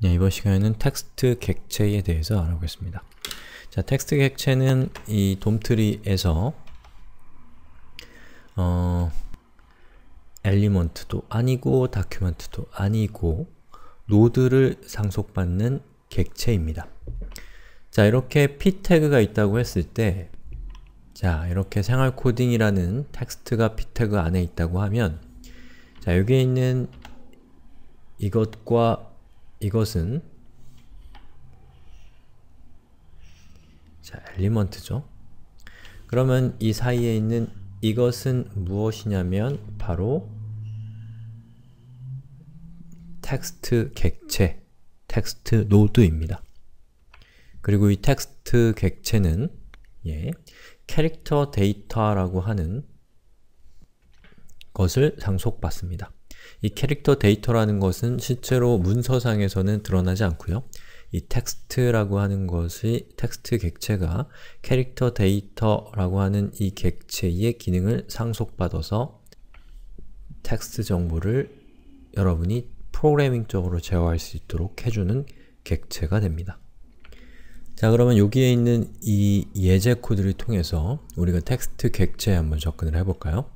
네, 이번 시간에는 텍스트 객체에 대해서 알아보겠습니다. 자, 텍스트 객체는 이 돔트리에서 어, 엘리먼트도 아니고 다큐먼트도 아니고 노드를 상속받는 객체입니다. 자, 이렇게 p 태그가 있다고 했을 때 자, 이렇게 생활 코딩이라는 텍스트가 p 태그 안에 있다고 하면 자, 여기에 있는 이것과 이것은 자, 엘리먼트죠. 그러면 이 사이에 있는 이것은 무엇이냐면 바로 텍스트 객체, 텍스트 노드입니다. 그리고 이 텍스트 객체는 예, 캐릭터 데이터라고 하는 것을 상속받습니다. 이 캐릭터 데이터라는 것은 실제로 문서상에서는 드러나지 않고요. 이 텍스트라고 하는 것이 텍스트 객체가 캐릭터 데이터라고 하는 이 객체의 기능을 상속받아서 텍스트 정보를 여러분이 프로그래밍적으로 제어할 수 있도록 해주는 객체가 됩니다. 자 그러면 여기에 있는 이 예제 코드를 통해서 우리가 텍스트 객체에 한번 접근을 해볼까요?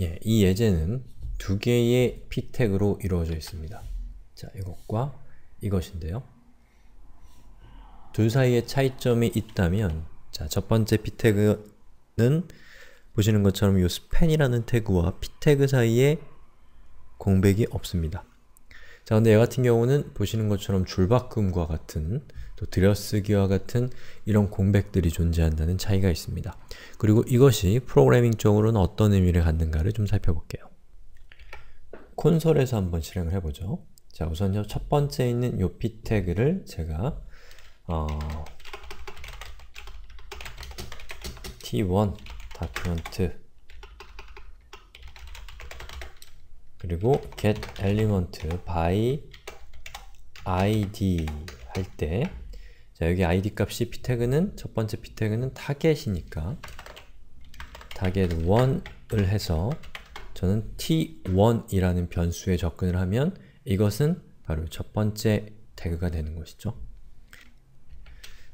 예, 이 예제는 두 개의 p 태그로 이루어져 있습니다. 자, 이것과 이것인데요. 둘 사이에 차이점이 있다면 자, 첫 번째 p 태그는 보시는 것처럼 이 span이라는 태그와 p 태그 사이에 공백이 없습니다. 자, 근데 얘 같은 경우는 보시는 것처럼 줄바꿈과 같은 또 들여쓰기와 같은 이런 공백들이 존재한다는 차이가 있습니다. 그리고 이것이 프로그래밍적으로는 어떤 의미를 갖는가를 좀 살펴볼게요. 콘솔에서 한번 실행을 해보죠. 자, 우선 첫 번째 있는 요 p 태그를 제가 어, t1 d o c n t 그리고 get element by id 할 때 여기 id 값이 p 태그는 첫 번째 p 태그는 타겟이니까 타겟 1을 해서 저는 t1이라는 변수에 접근을 하면 이것은 바로 첫 번째 태그가 되는 것이죠.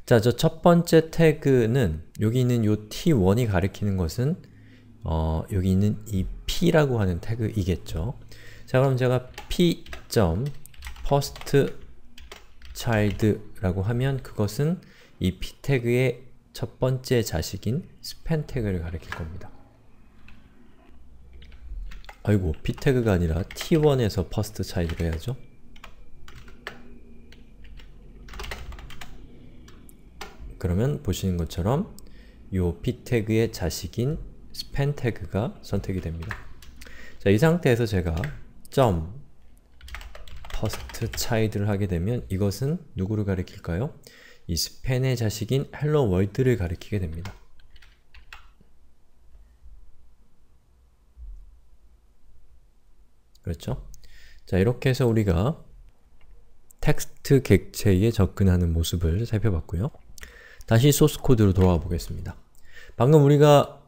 자, 저 첫 번째 태그는 여기 있는 요 t1이 가리키는 것은 어, 여기 있는 이 p라고 하는 태그이겠죠. 자 그럼 제가 p.first child라고 하면 그것은 이 p 태그의 첫 번째 자식인 span 태그를 가리킬 겁니다. 아이고, p 태그가 아니라 t1에서 first child로 해야죠. 그러면 보시는 것처럼 요 p 태그의 자식인 span 태그가 선택이 됩니다. 자, 이 상태에서 제가 점 first child를 하게 되면 이것은 누구를 가리킬까요? 이 스팬의 자식인 hello w o r l d 를 가리키게 됩니다. 그렇죠? 자, 이렇게 해서 우리가 텍스트 객체에 접근하는 모습을 살펴봤고요. 다시 소스 코드로 돌아와 보겠습니다. 방금 우리가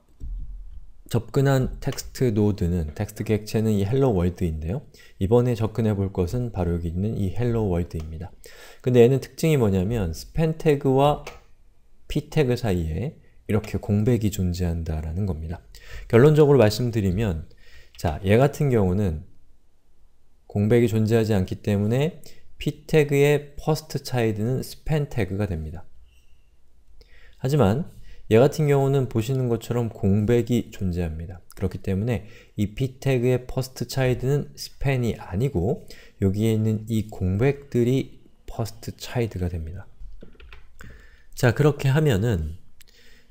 접근한 텍스트 노드는 텍스트 객체는 이 헬로 월드인데요. 이번에 접근해 볼 것은 바로 여기 있는 이 헬로 월드입니다. 근데 얘는 특징이 뭐냐면 스펜 태그와 p 태그 사이에 이렇게 공백이 존재한다라는 겁니다. 결론적으로 말씀드리면 자, 얘 같은 경우는 공백이 존재하지 않기 때문에 p 태그의 퍼스트 차이드는 스펜 태그가 됩니다. 하지만 얘 같은 경우는 보시는 것처럼 공백이 존재합니다. 그렇기 때문에 이 p 태그의 first child는 span이 아니고 여기에 있는 이 공백들이 first child가 됩니다. 자 그렇게 하면은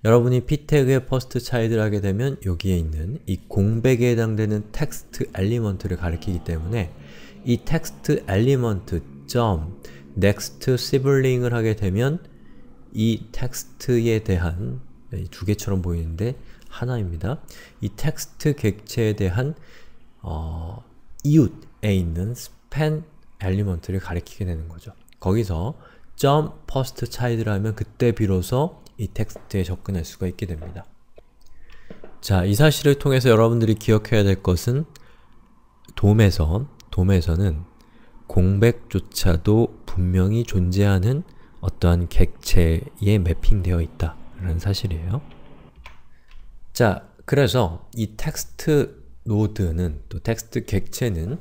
여러분이 p 태그의 first child를 하게 되면 여기에 있는 이 공백에 해당되는 text e l e m e n t 를 가리키기 때문에 이 t 텍스트 e 리 e 트점 next sibling을 하게 되면 이 텍스트에 대한 네, 두 개처럼 보이는데 하나입니다. 이 텍스트 객체에 대한 어, 이웃에 있는 span 엘리먼트를 가리키게 되는 거죠. 거기서 점 퍼스트 차이드를 하면 그때 비로소 이 텍스트에 접근할 수가 있게 됩니다. 자, 이 사실을 통해서 여러분들이 기억해야 될 것은 돔에서, 돔에서는 공백조차도 분명히 존재하는 어떠한 객체에 매핑되어 있다. 라는 사실이에요. 자, 그래서 이 텍스트 노드는 또 텍스트 객체는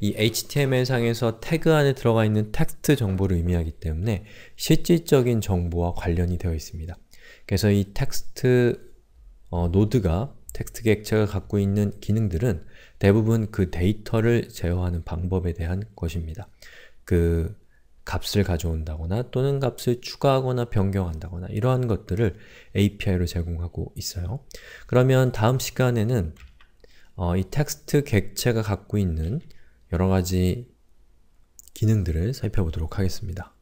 이 HTML상에서 태그 안에 들어가 있는 텍스트 정보를 의미하기 때문에 실질적인 정보와 관련이 되어 있습니다. 그래서 이 텍스트 어, 노드가 텍스트 객체가 갖고 있는 기능들은 대부분 그 데이터를 제어하는 방법에 대한 것입니다. 그 값을 가져온다거나 또는 값을 추가하거나 변경한다거나 이러한 것들을 API로 제공하고 있어요. 그러면 다음 시간에는 어, 이 텍스트 객체가 갖고 있는 여러가지 기능들을 살펴보도록 하겠습니다.